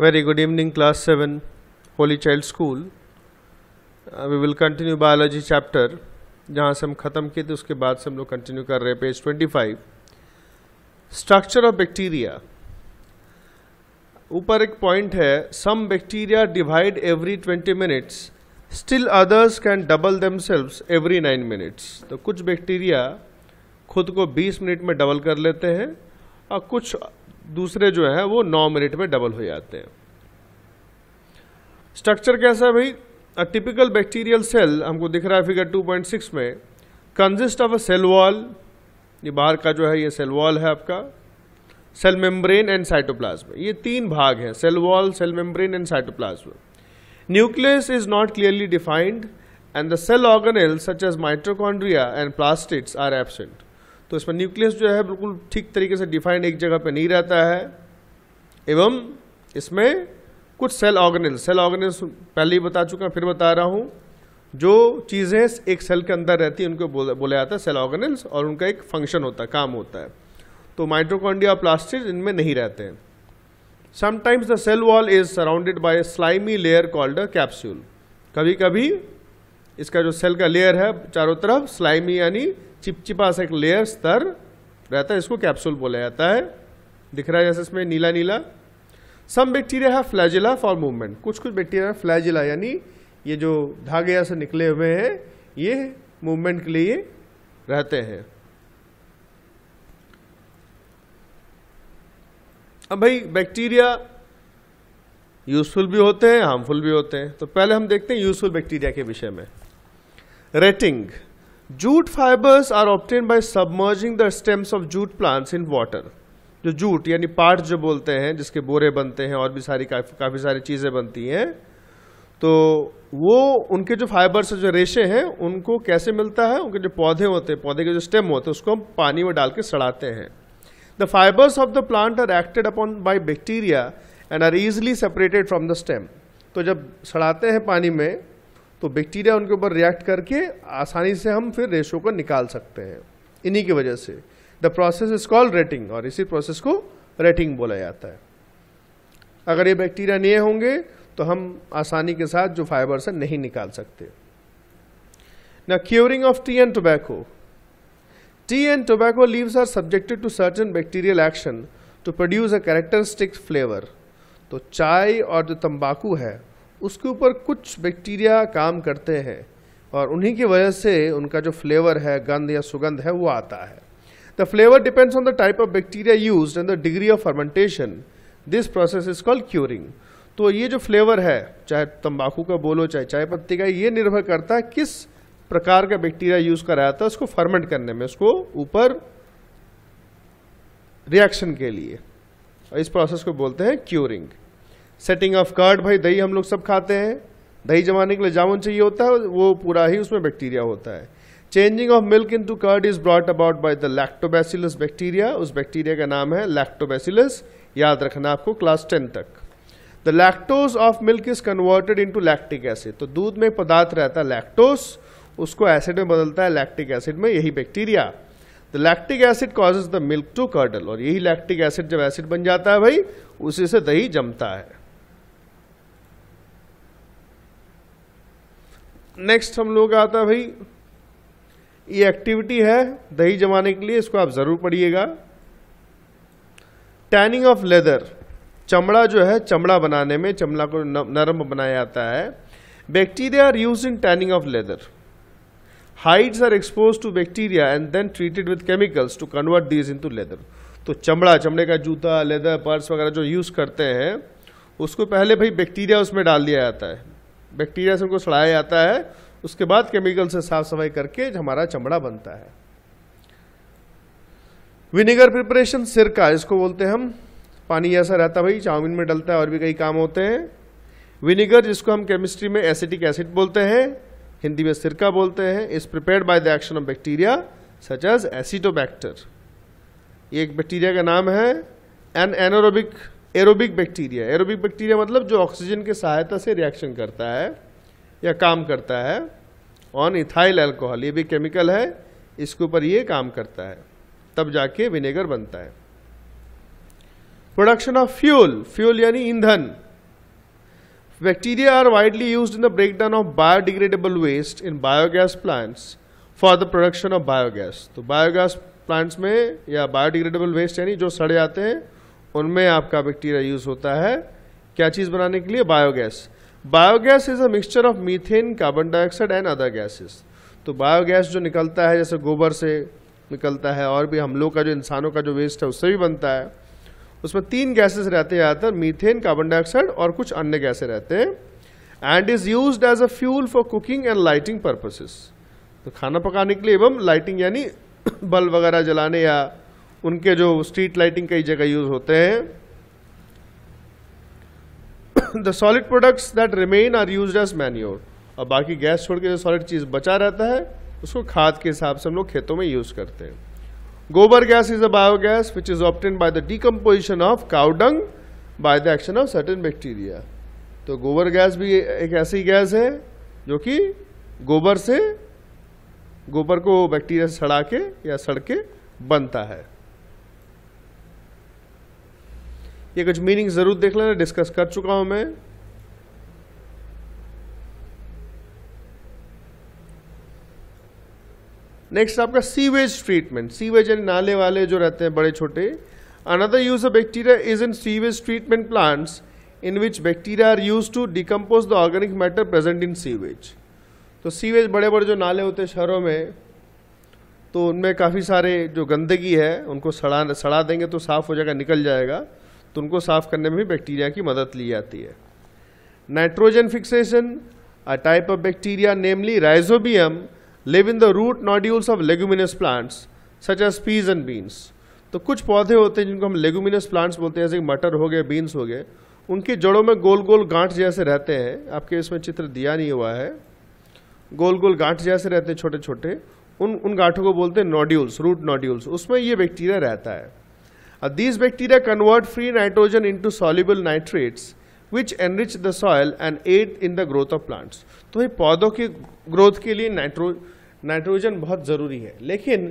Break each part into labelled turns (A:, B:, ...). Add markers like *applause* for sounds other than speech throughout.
A: Very good evening class 7 Holy Child School uh, We will continue biology chapter जहाँ से हम ख़त्म किए थे उसके बाद से हम लोग कंटिन्यू कर रहे हैं पेज 25 स्ट्रक्चर ऑफ बैक्टीरिया ऊपर एक पॉइंट है some bacteria divide every 20 minutes still others can double themselves every 9 minutes तो कुछ बैक्टीरिया खुद को 20 मिनट में डबल कर लेते हैं और कुछ दूसरे जो है वो नौ मिनट में डबल हो जाते हैं स्ट्रक्चर कैसा है भाई अ टिपिकल बैक्टीरियल सेल हमको दिख रहा है फिगर 2.6 में consist of a cell wall ये बाहर का जो है ये सेल वॉल है आपका सेल मेम्ब्रेन एंड साइटोप्लाज्म ये तीन भाग हैं cell wall cell membrane and cytoplasm nucleus is not clearly defined and the cell organelle such as mitochondria and plastics are absent तो इसमें न्यूक्लियस जो है बिल्कुल ठीक तरीके से डिफाइंड एक जगह पे नहीं रहता है एवं इसमें कुछ सेल ऑर्गेनल सेल ऑर्गेनल्स पहले ही बता चुका फिर बता रहा हूँ जो चीज़ें एक सेल के अंदर रहती हैं उनको बोला, बोला जाता है सेल ऑर्गेनल्स और उनका एक फंक्शन होता है काम होता है तो माइट्रोकॉन्डिया प्लास्टिक इनमें नहीं रहते हैं sometimes the cell wall is surrounded by slimy layer called a capsule कभी कभी इसका जो सेल का लेयर है चारों तरफ स्लाइमी यानी चिपचिपा सा एक लेयर स्तर रहता है इसको कैप्सूल बोला जाता है दिख रहा है जैसे इसमें नीला नीला सम बैक्टीरिया है फ्लैजिला फॉर मूवमेंट कुछ कुछ बैक्टीरिया फ्लैजिला यानी ये जो धागे से निकले हुए हैं ये मूवमेंट के लिए रहते हैं अब भाई बैक्टीरिया यूजफुल भी होते हैं हार्मफुल भी होते हैं तो पहले हम देखते हैं यूजफुल बैक्टीरिया के विषय में retting jute fibres are obtain by submerging the stems of jute plants in water जो जूट यानी पार्ट जो बोलते हैं जिसके बोरे बनते हैं और भी सारी काफ़ी काफ़ी सारी चीज़ें बनती हैं तो वो उनके जो फाइबर्स जो रेशे हैं उनको कैसे मिलता है उनके जो पौधे होते हैं पौधे के जो स्टेम होते हैं उसको हम पानी में डाल के सड़ाते हैं the fibres of the plant are acted upon by bacteria and are easily separated from the stem तो जब सड़ाते हैं पानी में तो बैक्टीरिया उनके ऊपर रिएक्ट करके आसानी से हम फिर रेशो को निकाल सकते हैं इन्हीं की वजह से the process is called retting और इसी प्रोसेस को रेटिंग बोला जाता है अगर ये बैक्टीरिया नहीं होंगे तो हम आसानी के साथ जो फाइबर से नहीं निकाल सकते न curing of tea and tobacco tea and tobacco leaves are subjected to certain bacterial action to produce a characteristic flavour तो चाय और जो तंबाकू है उसके ऊपर कुछ बैक्टीरिया काम करते हैं और उन्हीं की वजह से उनका जो फ्लेवर है गंध या सुगंध है वो आता है the flavour depends on the type of bacteria use and the degree of fermentation this process is called curing तो ये जो फ्लेवर है चाहे तंबाकू का बोलो चाहे चाय पत्ती का ये निर्भर करता है किस प्रकार का बैक्टीरिया यूज कराया जाता है उसको फर्मेंट करने में उसको ऊपर रिएक्शन के लिए इस प्रोसेस को बोलते हैं क्यूरिंग सेटिंग ऑफ कर्ड भाई दही हम लोग सब खाते हैं दही जमाने के लिए जामुन चाहिए होता है वो पूरा ही उसमें बैक्टीरिया होता है changing of milk into curd is brought about by the lactobacillus bacteria उस बैक्टीरिया का नाम है लैक्टोबैसिलस याद रखना आपको क्लास टेन तक the lactose of milk is converted into lactic acid तो दूध में पदार्थ रहता है लैक्टोस उसको एसिड में बदलता है लैक्टिक एसिड में यही bacteria the lactic acid causes the milk to curdle और यही लैक्टिक एसिड जब एसिड बन जाता है भाई उसी से दही जमता है नेक्स्ट हम लोग आता है भाई ये एक्टिविटी है दही जमाने के लिए इसको आप ज़रूर पढ़िएगा टैनिंग ऑफ लेदर चमड़ा जो है चमड़ा बनाने में चमड़ा को नरम बनाया जाता है bacteria are use in tanning of leather hides are expose to bacteria and then treated with chemicals to convert these into leather तो चमड़ा चमड़े का जूता लेदर पर्स वगैरह जो यूज़ करते हैं उसको पहले भाई बैक्टीरिया उसमें डाल दिया जाता है बैक्टीरिया से उनको सड़ाया जाता है उसके बाद केमिकल से साफ सफाई करके हमारा चमड़ा बनता है विनेगर प्रिपरेशन सिरका इसको बोलते हैं हम पानी ऐसा रहता है भाई चाउमीन में डलता है और भी कई काम होते हैं विनेगर जिसको हम केमिस्ट्री में एसिटिक एसिड बोलते हैं हिंदी में सिरका बोलते हैं is prepare by the action of bacteria such as acetobacter ये एक बैक्टीरिया का नाम है an anaerobic aerobic bacteria aerobic bacteria मतलब जो ऑक्सीजन के सहायता से रिएक्शन करता है या काम करता है ऑन इथाइल अल्कोहल ये भी केमिकल है इसके ऊपर ये काम करता है तब जाके विनेगर बनता है प्रोडक्शन ऑफ फ्यूल फ्यूल यानी ईंधन bacteria are widely use in the breakdown of biodegradable waste in biogas plants for the production of biogas तो बायोगैस प्लांट्स में या बायोडिग्रेडेबल वेस्ट यानी जो सड़े आते हैं उनमें आपका बैक्टीरिया यूज होता है क्या चीज़ बनाने के लिए biogas biogas is a mixture of methane carbon dioxide and other gases तो बायोगैस जो निकलता है जैसे गोबर से निकलता है और भी हम लोग का जो इंसानों का जो वेस्ट है उससे भी बनता है उसमें तीन गैसेस रहते हैं ज़्यादातर मीथेन कार्बन डाइऑक्साइड और कुछ अन्य गैसे रहते हैं and is use as a fuel for cooking and lighting purposes तो खाना पकाने के लिए एवं लाइटिंग यानी *coughs* बल्ब वगैरह जलाने या उनके जो स्ट्रीट लाइटिंग कई जगह यूज होते हैं the solid products that remain are use as manure और बाकी गैस छोड़ के जो सॉलिड चीज़ बचा रहता है उसको खाद के हिसाब से हम लोग खेतों में यूज़ करते हैं गोबर gas is a biogas which is obtain by the decomposition of cow dung by the action of certain bacteria तो गोबर गैस भी एक ऐसी गैस है जो कि गोबर से गोबर को बैक्टीरिया से सड़ा के या सड़ के बनता है ये कुछ मीनिंग जरूर देख लेना डिस्कस कर चुका हूं मैं नेक्स्ट आपका सीवेज ट्रीटमेंट सीवेज एंड नाले वाले जो रहते हैं बड़े छोटे another use of bacteria is in sewage treatment plants in which bacteria are use to decompose the organic matter present in sewage तो सीवेज बड़े बड़े जो नाले होते हैं शहरों में तो उनमें काफ़ी सारे जो गंदगी है उनको सड़ा सड़ा देंगे तो साफ़ हो जाएगा निकल जाएगा तो उनको साफ करने में भी बैक्टीरिया की मदद ली जाती है nitrogen fixation a type of bacteria namely rhizobium live in the root nodules of leguminous plants such as peas and beans तो कुछ पौधे होते हैं जिनको हम लेगुमिनस प्लांट्स बोलते हैं जैसे मटर हो गए बीन्स हो गए उनके जड़ों में गोल गोल गांठ जैसे रहते हैं आपके इसमें चित्र दिया नहीं हुआ है गोल गोल गांठ जैसे रहते हैं छोटे छोटे उन उन गांठों को बोलते हैं नॉड्यूल्स रूट नॉड्यूल्स उसमें ये बैक्टीरिया रहता है Uh, these bacteria convert free nitrogen into soluble nitrates which enrich the soil and aid in the growth of plants. तो भाई पौधों की ग्रोथ के लिए नाइट्रो नाइट्रोजन बहुत ज़रूरी है लेकिन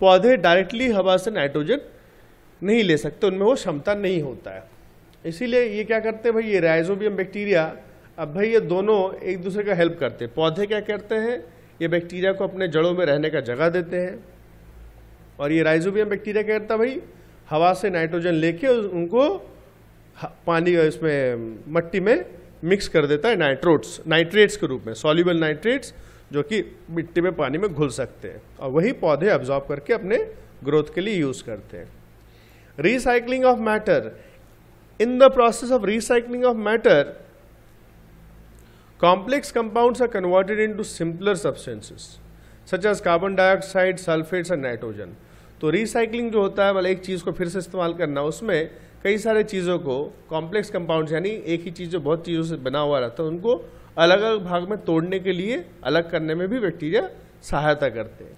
A: पौधे डायरेक्टली हवा से नाइट्रोजन नहीं ले सकते उनमें वो क्षमता नहीं होता है इसीलिए ये क्या करते हैं भाई ये राइजोबियम बैक्टीरिया अब भाई ये दोनों एक दूसरे का हेल्प करते हैं पौधे क्या करते हैं ये बैक्टीरिया को अपने जड़ों में रहने का जगह देते हैं और ये राइजोबियम बैक्टीरिया क्या करता है भाई हवा से नाइट्रोजन लेके उनको पानी इसमें मट्टी में मिक्स कर देता है नाइट्रोट्स नाइट्रेट्स के रूप में सॉल्यूबल नाइट्रेट्स जो कि मिट्टी में पानी में घुल सकते हैं और वही पौधे ऑब्जॉर्व करके अपने ग्रोथ के लिए यूज करते हैं recycling of matter in the process of recycling of matter complex compounds are converted into simpler substances such as carbon dioxide sulphates and nitrogen तो रिसाइकलिंग जो होता है मतलब एक चीज़ को फिर से इस्तेमाल करना उसमें कई सारे चीज़ों को कॉम्प्लेक्स कंपाउंड यानी एक ही चीज़ जो बहुत चीज़ों से बना हुआ रहता है उनको अलग अलग भाग में तोड़ने के लिए अलग करने में भी बैक्टीरिया सहायता करते हैं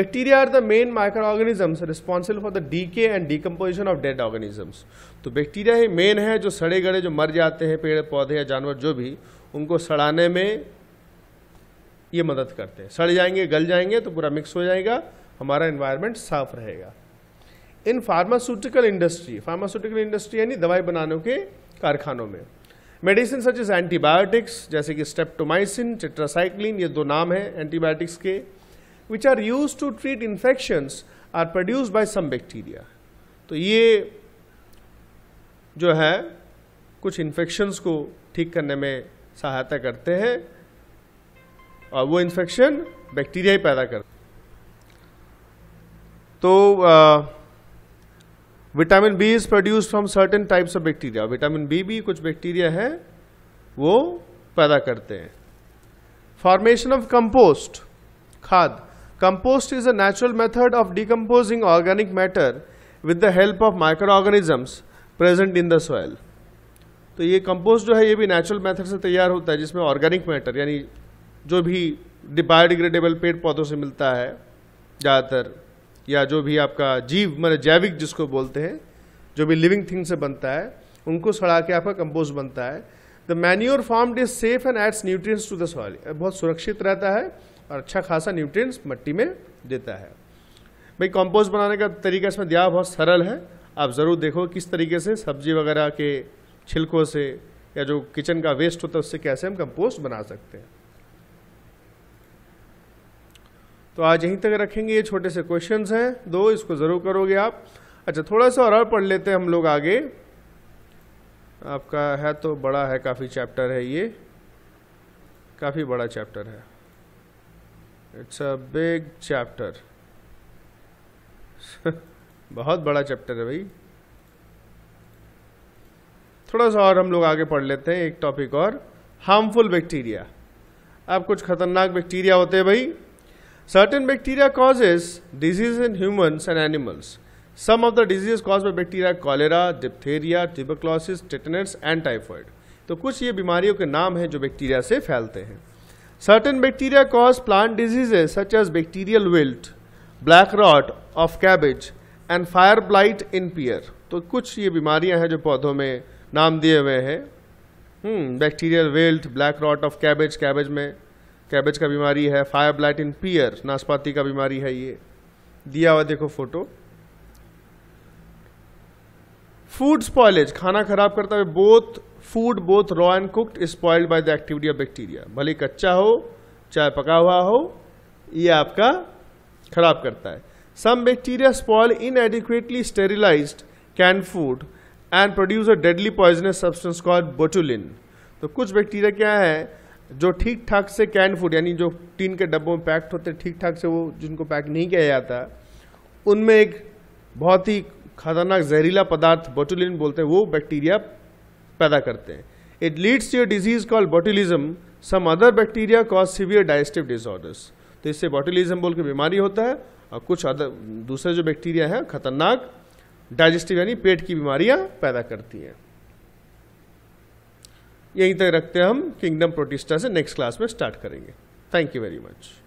A: bacteria are the main micro organisms responsible for the decay and decomposition of dead organisms तो बैक्टीरिया ही मेन है जो सड़े गड़े जो मर जाते हैं पेड़ पौधे या जानवर जो भी उनको सड़ाने में ये मदद करते हैं सड़ जाएंगे गल जाएंगे तो पूरा मिक्स हो जाएगा हमारा इन्वायरमेंट साफ रहेगा in pharmaceutical industry pharmaceutical industry यानी दवाई बनाने के कारखानों में मेडिसिन सच इज एंटीबायोटिक्स जैसे कि स्टेप्टोमाइसिन टेट्रासाइक्लिन ये दो नाम है एंटीबायोटिक्स के which are use to treat infections are produce by some bacteria तो ये जो है कुछ इन्फेक्शंस को ठीक करने में सहायता करते हैं और वो इन्फेक्शन बैक्टीरिया ही पैदा करते हैं तो vitamin B is produce from certain types of bacteria vitamin B भी कुछ बैक्टीरिया है वो पैदा करते हैं फॉर्मेशन ऑफ कंपोस्ट खाद compost is a natural method of decomposing organic matter with the help of micro organisms present in the soil तो ये कंपोस्ट जो है ये भी नेचुरल मेथड से तैयार होता है जिसमें ऑर्गेनिक मैटर यानी जो भी बायोडिग्रेडेबल पेड़ पौधों से मिलता है ज़्यादातर या जो भी आपका जीव मतलब जैविक जिसको बोलते हैं जो भी लिविंग थिंग से बनता है उनको सड़ा के आपका कंपोज बनता है the manure form is safe and adds nutrients to the soil बहुत सुरक्षित रहता है और अच्छा खासा न्यूट्रिएंट्स मिट्टी में देता है भाई कंपोज बनाने का तरीका इसमें दिया बहुत सरल है आप ज़रूर देखो किस तरीके से सब्जी वगैरह के छिलकों से या जो किचन का वेस्ट होता है उससे कैसे हम कंपोस्ट बना सकते हैं तो आज यहीं तक रखेंगे ये छोटे से क्वेश्चंस हैं दो इसको ज़रूर करोगे आप अच्छा थोड़ा सा और पढ़ लेते हैं हम लोग आगे आपका है तो बड़ा है काफ़ी चैप्टर है ये काफ़ी बड़ा चैप्टर है इट्स अ बिग चैप्टर बहुत बड़ा चैप्टर है भाई थोड़ा सा और हम लोग आगे पढ़ लेते हैं एक टॉपिक और हार्मफुल बैक्टीरिया अब कुछ खतरनाक बैक्टीरिया होते हैं भाई Certain bacteria causes disease in humans and animals. Some of the diseases caused by bacteria cholera, diphtheria, tuberculosis, tetanus and typhoid. तो कुछ ये बीमारियों के नाम हैं जो बैक्टीरिया से फैलते हैं certain bacteria cause plant diseases such as bacterial wilt black rot of cabbage and fire blight in pear तो कुछ ये बीमारियां हैं जो पौधों में नाम दिए हुए हैं bacterial wilt black rot of cabbage cabbage में कैबेज का बीमारी है फायर ब्लाइट इन पियर नाशपाती का बीमारी है ये दिया हुआ देखो फोटो फूड स्पॉयलेज खाना खराब करता है both food both raw and cooked spoiled by the activity of bacteria भले कच्चा हो चाहे पका हुआ हो ये आपका खराब करता है some bacteria spoil inadequately sterilize can food and produce a deadly poisonous substance called botulin तो कुछ बैक्टीरिया क्या है जो ठीक ठाक से कैन फूड यानी जो टीन के डब्बों में पैक्ड होते ठीक ठाक से वो जिनको पैक नहीं किया जाता उनमें एक बहुत ही खतरनाक जहरीला पदार्थ बोटुलिन बोलते हैं वो बैक्टीरिया पैदा करते हैं it leads you disease call botulism some other bacteria cause severe digestive disorders तो इससे बोटुलिज्म बोल के बीमारी होता है और कुछ अदर दूसरे जो बैक्टीरिया हैं खतरनाक डाइजेस्टिव यानी पेट की बीमारियां पैदा करती हैं यहीं तक रखते हैं हम किंगडम प्रोटिस्टा से नेक्स्ट क्लास में स्टार्ट करेंगे थैंक यू वेरी मच